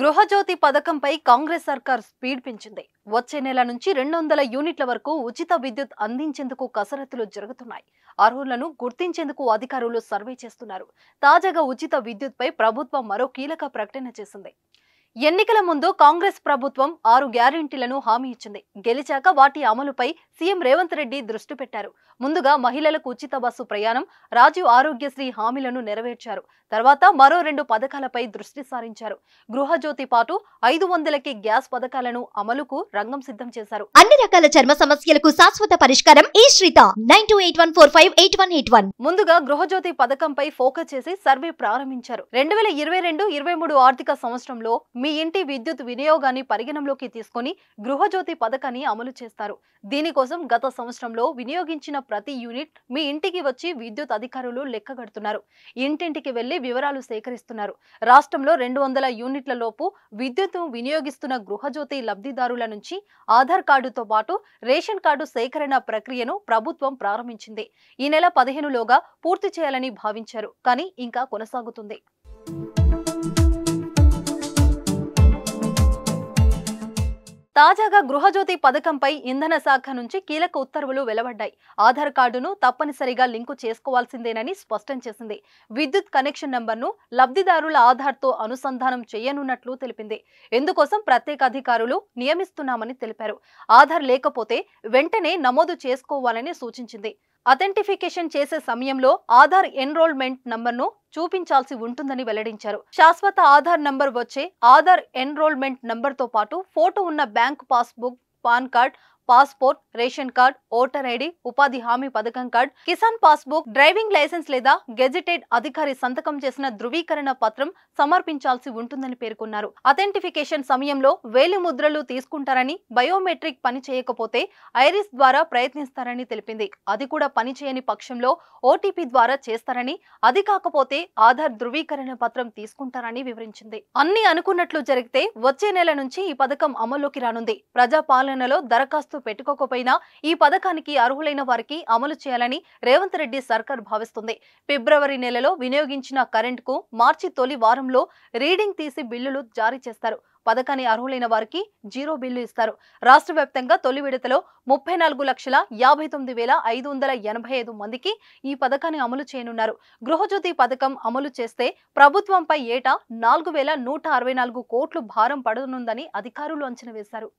గృహజ్యోతి పథకంపై కాంగ్రెస్ సర్కార్ స్పీడ్ పెంచింది వచ్చే నెల నుంచి రెండు వందల యూనిట్ల వరకు ఉచిత విద్యుత్ అందించేందుకు కసరత్తులు జరుగుతున్నాయి అర్హులను గుర్తించేందుకు అధికారులు సర్వే చేస్తున్నారు తాజాగా ఉచిత విద్యుత్పై ప్రభుత్వం మరో కీలక ప్రకటన చేసింది ఎన్నికల ముందు కాంగ్రెస్ ప్రభుత్వం ఆరు గ్యారంటీలను హామీ ఇచ్చింది గెలిచాక వాటి అమలుపై సీఎం రేవంత్ రెడ్డి దృష్టి పెట్టారు ముందుగా మహిళలకు ఉచిత బస్సు ప్రయాణం రాజీవ్ ఆరోగ్యశ్రీ హామీలను నెరవేర్చారు తర్వాత మరో రెండు పథకాలపై దృష్టి సారించారు గృహజ్యోతి పాటు ఐదు వందలకి గ్యాస్ పథకాలను అమలుకు రంగం సిద్ధం చేశారు అన్ని రకాల చర్మ సమస్యలకు శాశ్వత పరిష్కారం ఈ nine two eight one four five eight one eight one ముందుగా గృహజ్యోతి పథకంపై ఫోకస్ చేసి సర్వే ప్రారంభించారు రెండు వేల ఇరవై రెండు ఇరవై మూడు ఆర్థిక సంవత్సరంలో మీ ఇంటి విద్యుత్ వినియోగాన్ని పరిగణంలోకి తీసుకుని గృహజ్యోతి పథకాన్ని అమలు చేస్తారు దీనికోసం గత సంవత్సరంలో వినియోగించిన ప్రతి యూనిట్ మీ ఇంటికి వచ్చి విద్యుత్ అధికారులు లెక్కగడుతున్నారు ఇంటింటికి వెళ్లి వివరాలు సేకరిస్తున్నారు రాష్ట్రంలో రెండు వందల యూనిట్లలోపు విద్యుత్ వినియోగిస్తున్న గృహజ్యోతి లబ్ధిదారుల నుంచి ఆధార్ కార్డుతో పాటు రేషన్ కార్డు సేకరణ ప్రక్రియను ప్రభుత్వం ప్రారంభించింది ఈ నెల పదిహేనులోగా పూర్తి చేయాలని భావించారు కానీ ఇంకా కొనసాగుతుంది తాజాగా గృహజ్యోతి పథకంపై ఇంధన శాఖ నుంచి కీలక ఉత్తర్వులు వెలువడ్డాయి ఆధార్ కార్డును తప్పనిసరిగా లింకు చేసుకోవాల్సిందేనని స్పష్టం చేసింది విద్యుత్ కనెక్షన్ నంబర్ను లబ్ధిదారుల ఆధార్తో అనుసంధానం చేయనున్నట్లు తెలిపింది ఎందుకోసం ప్రత్యేక అధికారులు నియమిస్తున్నామని తెలిపారు ఆధార్ లేకపోతే వెంటనే నమోదు చేసుకోవాలని సూచించింది అథెంటిఫికేషన్ చేసే సమయంలో ఆధార్ ఎన్రోల్మెంట్ నంబర్ను చూపించాల్సి ఉంటుందని వెల్లడించారు శాశ్వత ఆధార్ నంబర్ వచ్చే ఆధార్ ఎన్రోల్మెంట్ నంబర్తో పాటు ఫోటో ఉన్న bank passbook PAN card passport ration card voter ID ఉపాధి హామీ పథకం card Kisan passbook driving licence లేదా గెజిటెడ్ అధికారి సంతకం చేసిన ధృవీకరణ పత్రం సమర్పించాల్సి ఉంటుందని పేర్కొన్నారు అథెంటిఫికేషన్ సమయంలో వేలి ముద్రలు తీసుకుంటారని బయోమెట్రిక్ పని చేయకపోతే ఐరిస్ ద్వారా ప్రయత్నిస్తారని తెలిపింది అది కూడా పనిచేయని పక్షంలో ఓటీపీ ద్వారా చేస్తారని అది కాకపోతే ఆధార్ ధృవీకరణ పత్రం తీసుకుంటారని వివరించింది అన్ని అనుకున్నట్లు జరిగితే వచ్చే నెల నుంచి ఈ పథకం అమల్లోకి రానుంది ప్రజాపాలనలో దరఖాస్తు దరఖాస్తు పెట్టుకోకపోయినా ఈ పథకానికి అర్హులైన వారికి అమలు చేయాలని రేవంత్ రెడ్డి సర్కార్ భావిస్తుంది ఫిబ్రవరి నెలలో వినియోగించిన కరెంటుకు మార్చి తొలి వారంలో రీడింగ్ తీసి బిల్లులు జారీ చేస్తారు పథకాన్ని అర్హులైన వారికి జీరో బిల్లు ఇస్తారు రాష్ట్ర వ్యాప్తంగా తొలి విడతలో ముప్పై నాలుగు లక్షల యాభై తొమ్మిది వేల ఐదు వందల ఎనభై ఐదు మందికి ఈ పథకాన్ని అమలు చేయనున్నారు గృహజ్యోతి పథకం అమలు చేస్తే ప్రభుత్వంపై ఏటా నాలుగు వేల నూట అరవై నాలుగు కోట్లు భారం పడనుందని అధికారులు అంచనా వేశారు